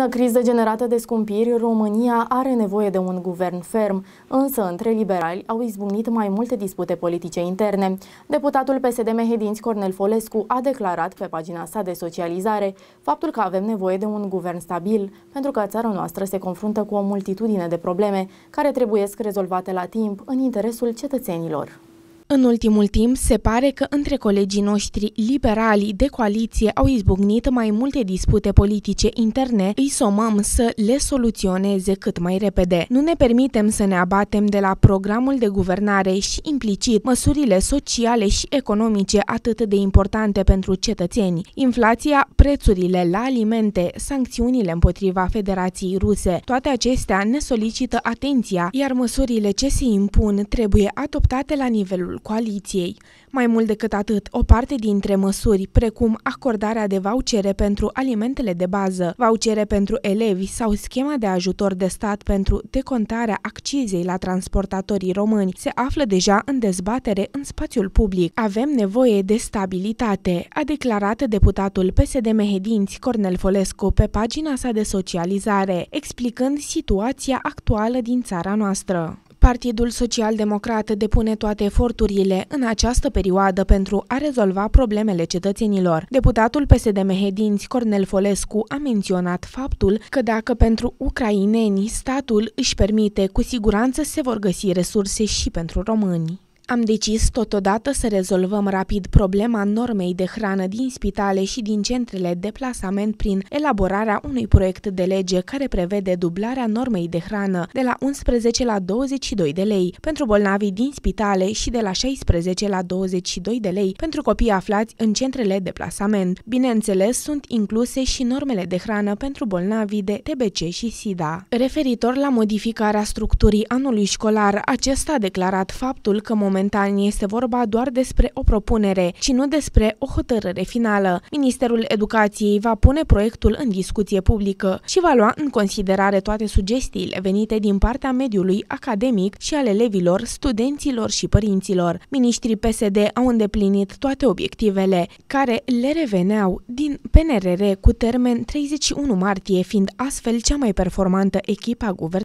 plină criză generată de scumpiri, România are nevoie de un guvern ferm, însă între liberali au izbucnit mai multe dispute politice interne. Deputatul PSD Mehedinți Cornel Folescu a declarat pe pagina sa de socializare faptul că avem nevoie de un guvern stabil, pentru că țara noastră se confruntă cu o multitudine de probleme care trebuie rezolvate la timp în interesul cetățenilor. În ultimul timp, se pare că între colegii noștri liberali de coaliție au izbucnit mai multe dispute politice interne, îi somăm să le soluționeze cât mai repede. Nu ne permitem să ne abatem de la programul de guvernare și implicit măsurile sociale și economice atât de importante pentru cetățeni, inflația, prețurile la alimente, sancțiunile împotriva Federației Ruse. Toate acestea ne solicită atenția, iar măsurile ce se impun trebuie adoptate la nivelul coaliției. Mai mult decât atât, o parte dintre măsuri, precum acordarea de vouchere pentru alimentele de bază, vouchere pentru elevi sau schema de ajutor de stat pentru decontarea accizei la transportatorii români, se află deja în dezbatere în spațiul public. Avem nevoie de stabilitate, a declarat deputatul PSD Mehedinți Cornel Folescu pe pagina sa de socializare, explicând situația actuală din țara noastră. Partidul Social Democrat depune toate eforturile în această perioadă pentru a rezolva problemele cetățenilor. Deputatul PSD Mehedinți Cornel Folescu a menționat faptul că dacă pentru ucraineni statul își permite, cu siguranță se vor găsi resurse și pentru români. Am decis totodată să rezolvăm rapid problema normei de hrană din spitale și din centrele de plasament prin elaborarea unui proiect de lege care prevede dublarea normei de hrană de la 11 la 22 de lei pentru bolnavii din spitale și de la 16 la 22 de lei pentru copii aflați în centrele de plasament. Bineînțeles, sunt incluse și normele de hrană pentru bolnavii de TBC și SIDA. Referitor la modificarea structurii anului școlar, acesta a declarat faptul că momentul momentan este vorba doar despre o propunere, ci nu despre o hotărâre finală. Ministerul Educației va pune proiectul în discuție publică și va lua în considerare toate sugestiile venite din partea mediului academic și al elevilor, studenților și părinților. Ministrii PSD au îndeplinit toate obiectivele care le reveneau din PNRR cu termen 31 martie, fiind astfel cea mai performantă echipă a guvernului